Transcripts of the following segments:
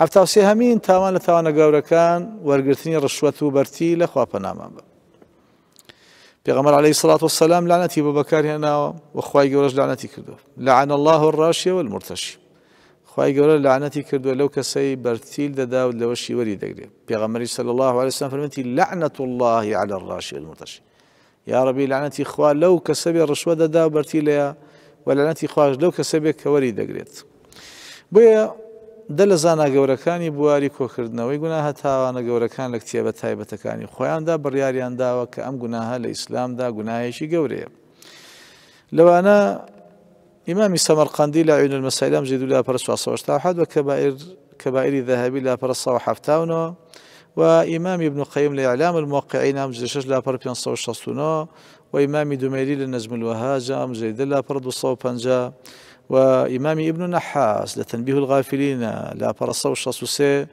هەفتا سێ هەمین تاوان لە تاوانە گەورەکان وەرگرتنی ڕشوەت و بەرتی لە خواپەنامان بە پێغەمەر عليه سڵات و سەسلام لاەتی بە بەکارهێناوە وەخوای گەورەش لاەتی کردو لەعن الله و المرتشی خی گەورە لاەتی کردو لەو کەسەی بەرتیل دەداوت لەوە شیوەری دەگرێت پێغەمەری سەل الله عليه سلام فرمەتی لعنت الله على الڕاشی المرتەشی یاربی لاەتی خوا لەو کەسەبێ ڕشوە دەدا بەرتی لەیە و لاەتی خوش لەو کەسەبێک کەوەری دەگرێت بۆیە دل لە زانا گەورەکانی بواری کو گناه کۆکردنەوەی گوناها تاوانە گەورەکان لە کتێبە تایبەتەکانی خۆیاندا بڕیاریان داوە کە ئەم گوناها لە ئیسلامدا گوناهێکی گەورەیە لەوانە ئیمامی سەمەرقندی لا عین المەسایلام زیدو لا پرسواسەوەشتاحات بە کەبائر كبائر ذهبي و برصة و وإمام ابن قيم لإعلام الموقعین أم زشش لا بر بين صو وإمام دميري للنجم الوهاج أم زيد لا برد صو بنجا وإمام ابن نحاس لتنبيه الغافلين لا برصو الشاسوسي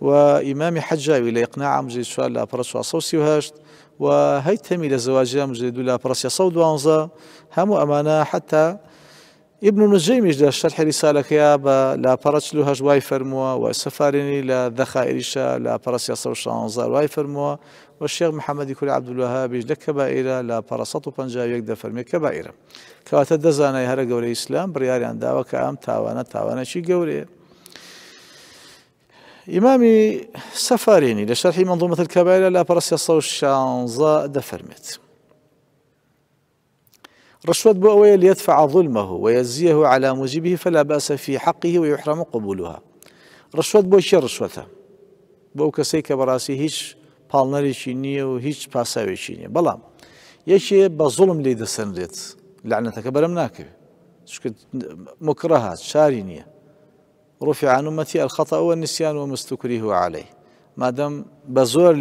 وإمام حجاوي لإقناع مجيد شوال لا برصو صوسي وهاشت وهيتمي لزواجها مجيد لا برسو صود وانزا هم أمانا حتى ابن نجيم اجدا شرح رسالة كيابا لا برس لها جواي فرموا وسفاريني لا ذخائر شا لا برس يصر شانزار واي فرموا والشيخ محمد يكون عبد الوهاب اجدا كبائرة لا برسطو بنجاب يكدا فرمي كبائرة كواتا دزانا يهرى قولي اسلام برياري عن داوة كام تاوانا تاوانا شي قولي امامي سفاريني لشرح منظومة الكبائرة لا برس يصر شانزار دفرمت رشوة بؤوية ليدفع ظلمه ويزيه على موجبه فلا بأس في حقه ويحرم قبولها رشوة بوشي رشوته بو کەسەی کە بەڕاستی هیچ پاڵنەرێکی نییە و هيش باساوي نییە بلا یەکێ بە زوڵم لی دەسەنرێت لعنەتەکە بەرەم ناکەوێت مکرە هاات شاری نییە ڕۆفی عانومەتی ئەلخەتە ئەوە نسیان عليه مستکری و علەی مادەم بە زۆر